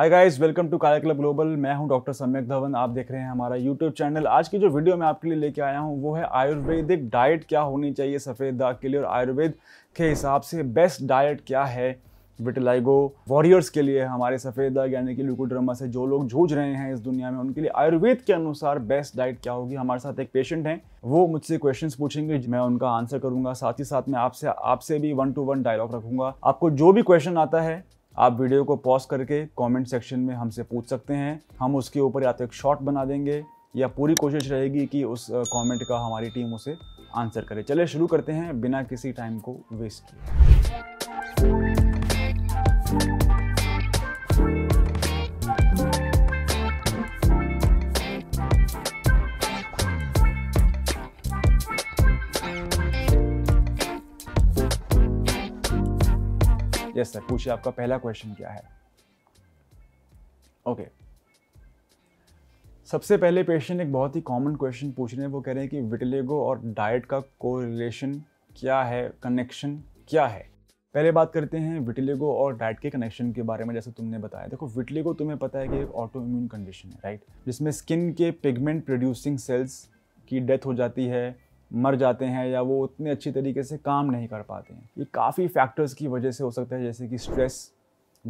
Hi guys welcome to Kaya club global मैं हूं doctor सम्यक धवन आप देख रहे हैं हमारा यूट्यूब चैनल आज की जो वीडियो मैं आपके लिए लेके आया हूं वो है आयुर्वेदिक डाइट क्या होनी चाहिए सफ़ेद दाग के लिए और आयुर्वेद के हिसाब से बेस्ट डाइट क्या है विटिलाइगो वॉरियर्स के लिए हमारे सफ़ेद दाग यानी कि ल्यूकोड्रमा से जो लोग जूझ रहे हैं इस दुनिया में उनके लिए आयुर्वेद के अनुसार बेस्ट डाइट क्या होगी हमारे साथ एक पेशेंट हैं वो मुझसे क्वेश्चंस पूछेंगे मैं उनका आंसर करूंगा साथ ही साथ मैं आपसे आपसे भी वन टू वन डायलॉग रखूंगा आपको जो भी क्वेश्चन आता है आप वीडियो को पॉज करके कमेंट सेक्शन में हमसे पूछ सकते हैं हम उसके ऊपर या तो एक शॉर्ट बना देंगे या पूरी कोशिश रहेगी कि उस कमेंट का हमारी टीम उसे आंसर करे चले शुरू करते हैं बिना किसी टाइम को वेस्ट किए यस सर पूछिए आपका पहला क्वेश्चन क्या है ओके सबसे पहले पेशेंट एक बहुत ही कॉमन क्वेश्चन पूछ रहे हैं वो कह रहे हैं कि विटलेगो और डाइट का को क्या है कनेक्शन क्या है पहले बात करते हैं विटलेगो और डाइट के कनेक्शन के बारे में जैसे तुमने बताया देखो विटलेगो तुम्हें पता है कि एक ऑटो इम्यून कंडीशन है राइट जिसमें स्किन के पिगमेंट प्रोड्यूसिंग सेल्स की डेथ हो जाती है मर जाते हैं या वो उतने अच्छी तरीके से काम नहीं कर पाते हैं ये काफ़ी फैक्टर्स की वजह से हो सकता है जैसे कि stress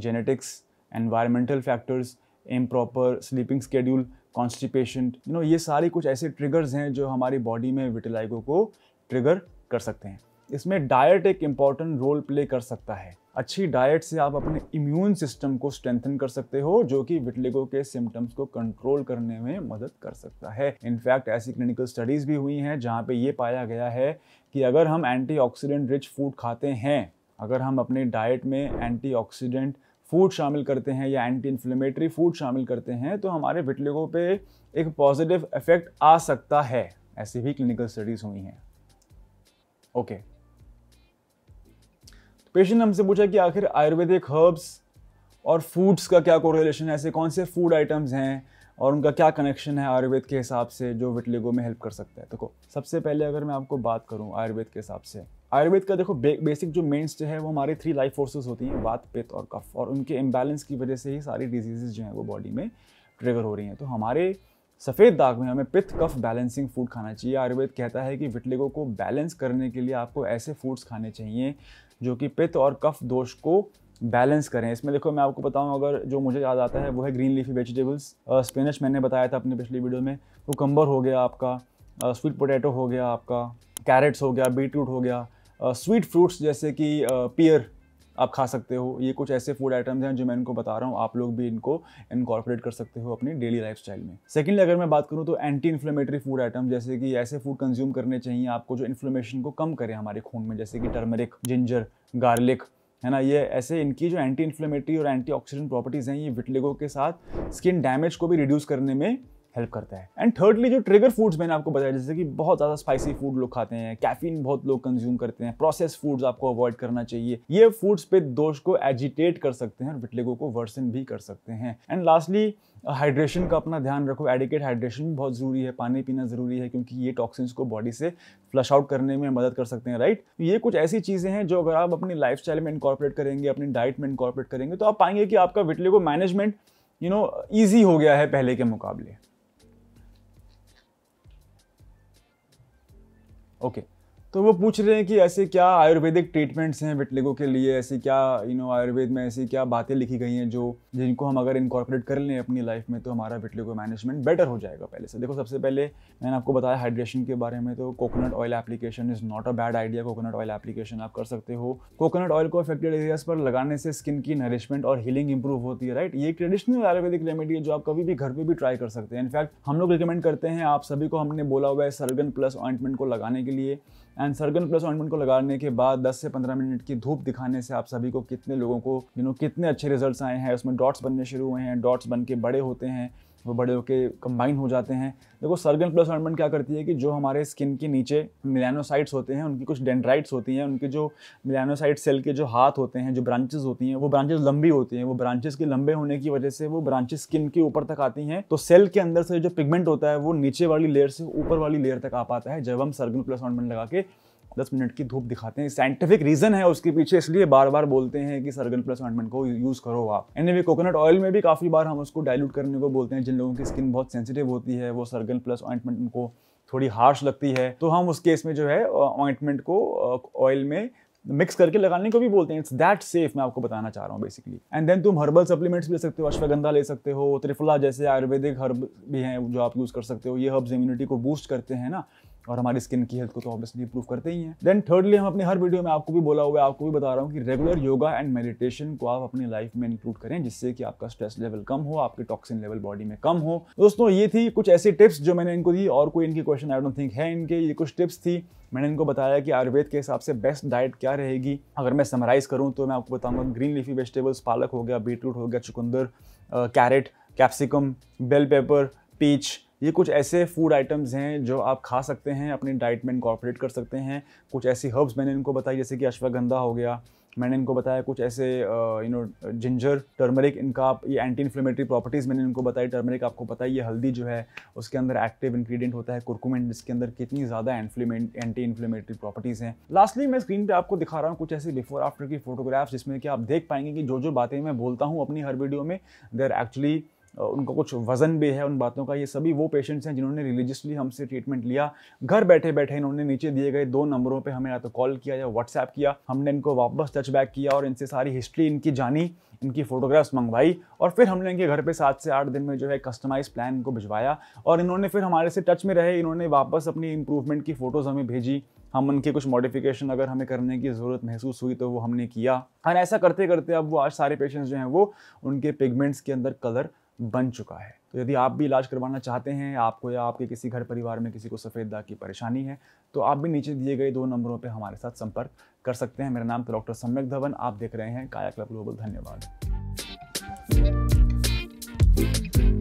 genetics environmental factors um proper sleeping schedule constipation you know ये सारी कुछ ऐसे ट्रिगर्स हैं जो हमारी बॉडी में विटिलाइगो को ट्रिगर कर सकते हैं इसमें डाइट एक इम्पॉर्टेंट रोल प्ले कर सकता है अच्छी डाइट से आप अपने इम्यून सिस्टम को स्ट्रेंथन कर सकते हो जो कि विटलिगो के सिम्टम्स को कंट्रोल करने में मदद कर सकता है इनफैक्ट ऐसी क्लिनिकल स्टडीज़ भी हुई हैं जहाँ पे ये पाया गया है कि अगर हम एंटी रिच फूड खाते हैं अगर हम अपने डाइट में एंटी फूड शामिल करते हैं या एंटी इन्फ्लेमेटरी फूड शामिल करते हैं तो हमारे विटलिगो पे एक पॉजिटिव इफेक्ट आ सकता है ऐसी भी क्लिनिकल स्टडीज़ हुई हैं ओके okay. पेशेंट ने हमसे पूछा कि आखिर आयुर्वेदिक हर्ब्स और फूड्स का क्या कोरिलेशन है ऐसे कौन से फूड आइटम्स हैं और उनका क्या कनेक्शन है आयुर्वेद के हिसाब से जो विटलिगो में हेल्प कर सकता है देखो सबसे पहले अगर मैं आपको बात करूँ आयुर्वेद के हिसाब से आयुर्वेद का देखो बे, बेसिक जो मेन्स जो है वो हमारे थ्री लाइफ फोर्सेस होती हैं वात पित्त और कफ और उनके इम्बैलेंस की वजह से ही सारी डिजीजेज जो हैं वो बॉडी में ट्रिगर हो रही हैं तो हमारे सफ़ेद दाग में हमें पित्त कफ बैलेंसिंग फूड खाना चाहिए आयुर्वेद कहता है कि विटलिगो को बैलेंस करने के लिए आपको ऐसे फूड्स खाने चाहिए जो कि पित्त और कफ दोष को बैलेंस करें इसमें देखो मैं आपको बताऊं अगर जो मुझे याद आता है वो है ग्रीन लीफी वेजिटेबल्स स्पेनिश मैंने बताया था अपने पिछली वीडियो में कम्बर हो गया आपका स्वीट पोटैटो हो गया आपका कैरेट्स हो गया बीट रूट हो गया स्वीट फ्रूट्स जैसे कि पियर आप खा सकते हो ये कुछ ऐसे फूड आइटम्स हैं जो मैं इनको बता रहा हूँ आप लोग भी इनको इनकॉर्पोरेट कर सकते हो अपनी डेली लाइफ में सेकेंडली अगर मैं बात करूँ तो एंटी इन्फ्लेमेटरी फूड आइटम जैसे कि ऐसे फूड कंज्यूम करने चाहिए आपको जो इन्फ्लेमेशन को कम करें हमारे खून में जैसे कि टर्मरिक जिंजर गार्लिक है ना ये ऐसे इनकी जो एंटी इन्फ्लेमेटरी और एंटी ऑक्सीडेंट प्रॉपर्टीज़ हैं ये विटलेगो के साथ स्किन डैमेज को भी रिड्यूस करने में हेल्प करता है एंड थर्डली जो ट्रिगर फूड्स मैंने आपको बताया जैसे कि बहुत ज़्यादा स्पाइसी फूड लोग खाते हैं कैफीन बहुत लोग कंज्यूम करते हैं प्रोसेस फूड्स आपको अवॉइड करना चाहिए ये फूड्स पे दोष को एजिटेट कर सकते हैं और विटलेगो को वर्सन भी कर सकते हैं एंड लास्टली हाइड्रेशन का अपना ध्यान रखो एडिकेट हाइड्रेशन भी बहुत ज़रूरी है पानी पीना ज़रूरी है क्योंकि ये टॉक्सिन्स को बॉडी से फ्लश आउट करने में मदद कर सकते हैं राइट ये कुछ ऐसी चीज़ें हैं जो अगर आप अपनी लाइफ में इंकॉर्पोरेट करेंगे अपनी डाइट में इंकॉर्पोरेट करेंगे तो आप पाएंगे कि आपका vitiligo management you know easy हो गया है पहले के मुकाबले Okay तो वो पूछ रहे हैं कि ऐसे क्या आयुर्वेदिक ट्रीटमेंट्स हैं विटलिगो के लिए ऐसे क्या यू नो आयुर्वेद में ऐसी क्या बातें लिखी गई हैं जो जिनको हम अगर इनकॉर्पोरेट कर लें अपनी लाइफ में तो हमारा विटलिगो मैनेजमेंट बेटर हो जाएगा पहले से देखो सबसे पहले मैंने आपको बताया हाइड्रेशन के बारे में तो coconut oil application is not a bad idea coconut oil application आप कर सकते हो कोकोनट ऑयल को अफेक्टेड एरियाज पर लगाने से स्किन की नरिशमेंट और हीलिंग इंप्रूव होती है राइट ये ट्रेडिशनल आयुर्वेदिक रेमेडी है जो आप कभी भी घर पर भी ट्राई कर सकते हैं इनफैक्ट हम लोग रिकमेंड करते हैं आप सभी को हमने बोला हुआ है सर्गन प्लस ऑइंटमेंट को लगाने के लिए एंड सर्गन प्लस ऑइंटमेंट को लगाने के बाद 10 से 15 मिनट की धूप दिखाने से आप सभी को कितने लोगों को यू you नो know, कितने अच्छे रिजल्ट आए हैं उसमें डॉट्स बनने शुरू हुए हैं डॉट्स बन के बड़े होते हैं वो बड़े होकर कंबाइन हो जाते हैं देखो सर्गन प्लस ऑइंटमेंट क्या करती है कि जो हमारे स्किन के नीचे मिलानोसाइट्स होते हैं उनकी कुछ डेंड्राइट्स होती हैं उनके जो मिलानोसाइट सेल के जो हाथ होते हैं जो ब्रांचेस होती हैं वो ब्रांचेस लंबी होती हैं वो ब्रांचेस के लंबे होने की वजह से वो ब्रांचेस स्किन के ऊपर तक आती हैं तो सेल के अंदर से जो पिगमेंट होता है वो नीचे वाली लेयर से ऊपर वाली लेयर तक आ पाता है जब हम सर्गन प्लस ऑइंटमेंट लगा के दस मिनट की धूप दिखाते हैं साइंटिफिक रीजन है उसके पीछे इसलिए बार बार बोलते हैं कि सर्गन प्लस ऑइंटमेंट को यूज़ करो आप वे कोकोनट ऑयल में भी काफ़ी बार हम उसको डायल्यूट करने को बोलते हैं जिन लोगों की स्किन बहुत सेंसिटिव होती है वो सरगन प्लस ऑइंटमेंट उनको थोड़ी हार्श लगती है तो हम उस केस में जो है ऑइंटमेंट को ऑयल में मिक्स करके लगाने को भी बोलते हैं इट्स दैट सेफ मैं आपको बताना चाह रहा हूँ बेसिकली एंड देन तुम हर्बल सप्लीमेंट्स ले सकते हो अश्वगंधा ले सकते हो त्रिफला जैसे आयुर्वेदिक हर्ब भी हैं जो आप यूज़ कर सकते हो ये हर्ब्स इम्यूनिटी को बूस्ट करते हैं ना और हमारी स्किन की हेल्थ को तो ऑब्वियसली इंप्रूव करते ही हैं देन थर्डली हम अपने हर वीडियो में आपको भी बोला हुआ है आपको भी बता रहा हूँ कि रेगुलर योगा एंड मेडिटेशन को आप अपनी लाइफ में इंक्लूड करें जिससे कि आपका स्ट्रेस लेवल कम हो आपके टॉक्सिन लेवल बॉडी में कम हो दोस्तों ये थी कुछ ऐसी टिप्स जो मैंने इनको दी और कोई इनकी क्वेश्चन आई डोंट थिंक है इनके ये कुछ टिप्स थी मैंने इनको बताया कि आयुर्वेद के हिसाब से बेस्ट डाइट क्या रहेगी अगर मैं समराइज करूँ तो मैं आपको बताऊँगा ग्रीन लीफी वेजिटेबल्स पालक हो गया बीटरूट हो गया चुकंदर carrot capsicum bell pepper peach ये कुछ ऐसे फूड आइटम्स हैं जो आप खा सकते हैं अपनी डाइट में इनकॉर्पोरेट कर सकते हैं कुछ ऐसी हर्ब्स मैंने इनको बताई जैसे कि अश्वगंधा हो गया मैंने इनको बताया कुछ ऐसे यू नो जिंजर टर्मरिक इनका आप ये एंटी इन्फ्लेमेटरी प्रॉपर्टीज़ मैंने इनको बताई टर्मरिक आपको पता है ये हल्दी जो है उसके अंदर एक्टिव इंग्रेडिएंट होता है कुरकुमिन जिसके अंदर कितनी ज़्यादा एंटी इन्फ्लेमेटरी प्रॉपर्टीज़ हैं लास्टली मैं स्क्रीन पर आपको दिखा रहा हूँ कुछ ऐसी बिफोर आफ्टर की फोटोग्राफ्स जिसमें कि आप देख पाएंगे कि जो जो बातें मैं बोलता हूँ अपनी हर वीडियो में देर एक्चुअली उनका कुछ वज़न भी है उन बातों का ये सभी वो पेशेंट्स हैं जिन्होंने रिलीजियसली हमसे ट्रीटमेंट लिया घर बैठे बैठे इन्होंने नीचे दिए गए दो नंबरों पे हमें या तो कॉल किया या व्हाट्सएप किया हमने इनको वापस टच बैक किया और इनसे सारी हिस्ट्री इनकी जानी इनकी फ़ोटोग्राफ्स मंगवाई और फिर हमने इनके घर पे सात से आठ दिन में जो है कस्टमाइज प्लान इनको भिजवाया और इन्होंने फिर हमारे से टच में रहे इन्होंने वापस अपनी इंप्रूवमेंट की फ़ोटोज़ हमें भेजी हम उनके कुछ मॉडिफिकेशन अगर हमें करने की ज़रूरत महसूस हुई तो वो हमने किया और ऐसा करते करते अब वो आज सारे पेशेंट्स जो हैं वो उनके पिगमेंट्स के अंदर कलर बन चुका है तो यदि आप भी इलाज करवाना चाहते हैं आपको या आपके किसी घर परिवार में किसी को सफ़ेद दाग की परेशानी है तो आप भी नीचे दिए गए दो नंबरों पर हमारे साथ संपर्क कर सकते हैं मेरा नाम तो डॉक्टर सम्यक धवन आप देख रहे हैं काया क्लब ग्लोबल धन्यवाद